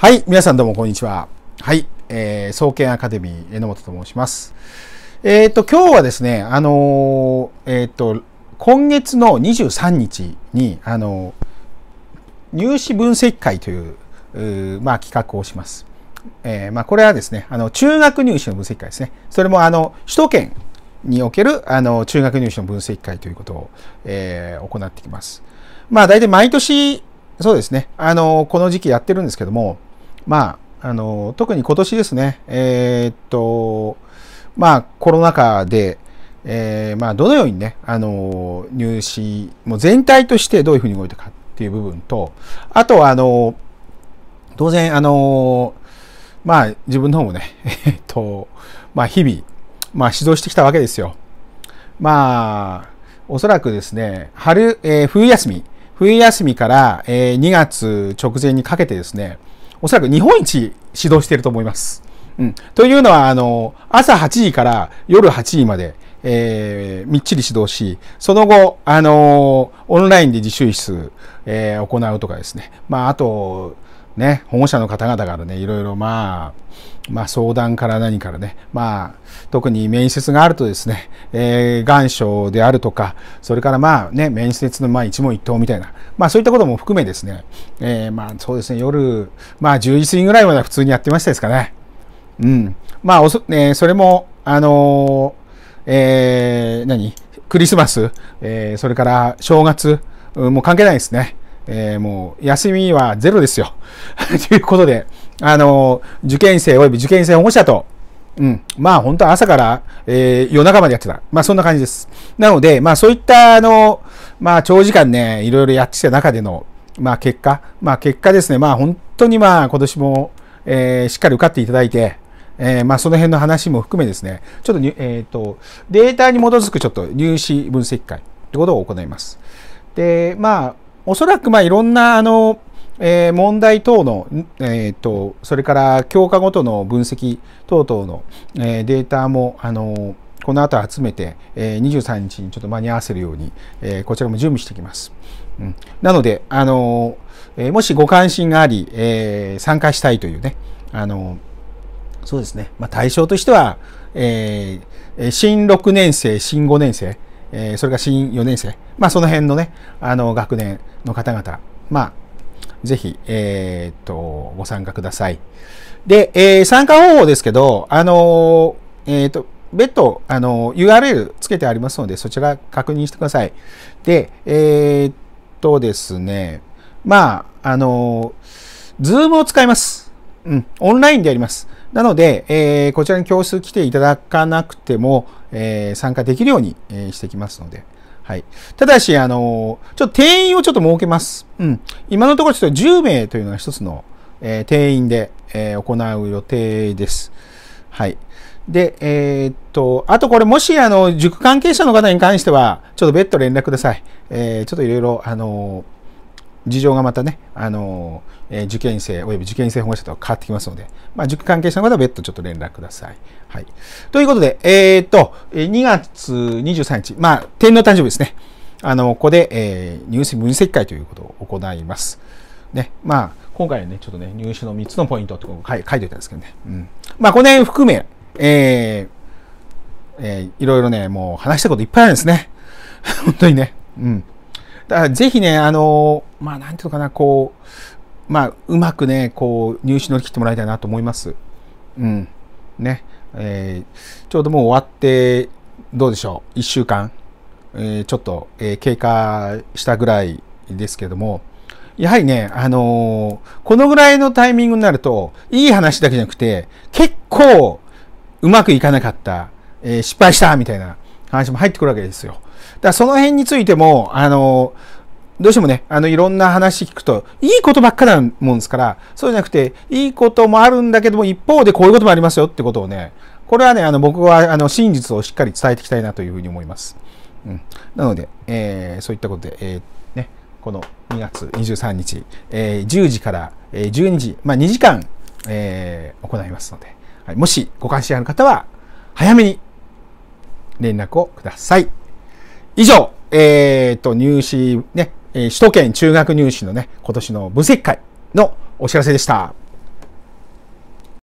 はい、皆さんどうもこんにちは。はい、えー、創建アカデミー榎本と申します。えっ、ー、と、今日はですね、あのー、えっ、ー、と、今月の23日に、あの入試分析会という、まあ、企画をします。えまあ、これはですね、あの、中学入試の分析会ですね。それも、あの、首都圏における、あの、中学入試の分析会ということを、え行ってきます。まあ、大体毎年、そうですね、あのこの時期やってるんですけども、まあ、あの、特に今年ですね、えー、っと、まあ、コロナ禍で、えー、まあ、どのようにね、あの、入試、もう全体としてどういうふうに動いたかっていう部分と、あとは、あの、当然、あの、まあ、自分の方もね、えっと、まあ、日々、まあ、指導してきたわけですよ。まあ、おそらくですね、春、えー、冬休み、冬休みから、えー、2月直前にかけてですね、おそらく日本一指導していると思います。うん、というのはあの朝8時から夜8時まで、えー、みっちり指導しその後、あのオンラインで自習室、えー、行うとかですね、まあ、あとね、保護者の方々からね、いろいろまあ、まあ、相談から何からね、まあ、特に面接があるとですね、えー、願書であるとか、それからまあね、面接のまあ一問一答みたいな、まあそういったことも含めですね、えー、まあそうですね、夜、まあ10時過ぎぐらいまでは普通にやってましたですかね。うん。まあおそ、ね、それも、あのー、えー、何クリスマス、えー、それから正月、うん、もう関係ないですね。えー、もう休みはゼロですよ。ということで、あの受験生及び受験生保護者と、うん、まあ本当は朝から、えー、夜中までやってた。まあそんな感じです。なので、まあそういったあの、まあ長時間ね、いろいろやってきた中での、まあ結果、まあ結果ですね、まあ本当にまあ今年も、えー、しっかり受かっていただいて、えー、まあ、その辺の話も含めですね、ちょっと,、えーと、とデータに基づくちょっと入試分析会ってことを行います。で、まあ、おそらく、まあ、いろんな、あの、えー、問題等の、えーと、それから教科ごとの分析等々の、えー、データも、あのこの後集めて、えー、23日にちょっと間に合わせるように、えー、こちらも準備してきます。うん、なので、あのえもしご関心があり、え参加したいというね、あのそうですね、まあ、対象としては、え新6年生、新5年生、えー、それが新4年生、まあ、その辺のね、あの、学年の方々、まあ、ぜひ、えー、っと、ご参加ください。で、えー、参加方法ですけど、あのー、えっと、別途、あの URL つけてありますので、そちら確認してください。で、えっとですね、まあ、あの、ズームを使います。うん、オンラインでやります。なので、えー、こちらに教室来ていただかなくても、えー、参加できるように、えー、してきますので。はい。ただし、あのちょっと定員をちょっと設けます。うん。今のところちょっと10名というのが一つの、え定員で、え行う予定です。はい。で、えー、っと、あとこれもし、あの、塾関係者の方に関しては、ちょっと別途連絡ください。えちょっといろいろ、あのー事情がまたね、あのえー、受験生および受験生保護者とは変わってきますので、まあ、塾関係者の方は別途ちょっと連絡ください。はい。ということで、えー、っと、2月23日、まあ、天皇誕生日ですね。あの、ここで、えー、入試分析会ということを行います。ね、まあ、今回ね、ちょっとね、入試の3つのポイントって書い書いておいたんですけどね。うん。まあ、この辺含め、えー、えー、いろいろね、もう話したこといっぱいあるんですね。本当にね。うん。だからぜひね、あの、まあ、なんていうのかな、こう、まあ、うまくね、こう、入試乗り切ってもらいたいなと思います。うん。ね。えー、ちょうどもう終わって、どうでしょう。1週間、えー、ちょっと、えー、経過したぐらいですけども、やはりね、あのー、このぐらいのタイミングになると、いい話だけじゃなくて、結構、うまくいかなかった、えー、失敗した、みたいな話も入ってくるわけですよ。その辺についても、あの、どうしてもね、あの、いろんな話聞くと、いいことばっかなもんですから、そうじゃなくて、いいこともあるんだけども、一方でこういうこともありますよってことをね、これはね、あの、僕は、あの、真実をしっかり伝えていきたいなというふうに思います。うん。なので、えー、そういったことで、えー、ね、この2月23日、えー、10時から12時、まあ、2時間、えー、行いますので、はい、もしご関心ある方は、早めに連絡をください。以上、えっ、ー、と、入試ね、首都圏中学入試のね、今年の分析会のお知らせでした。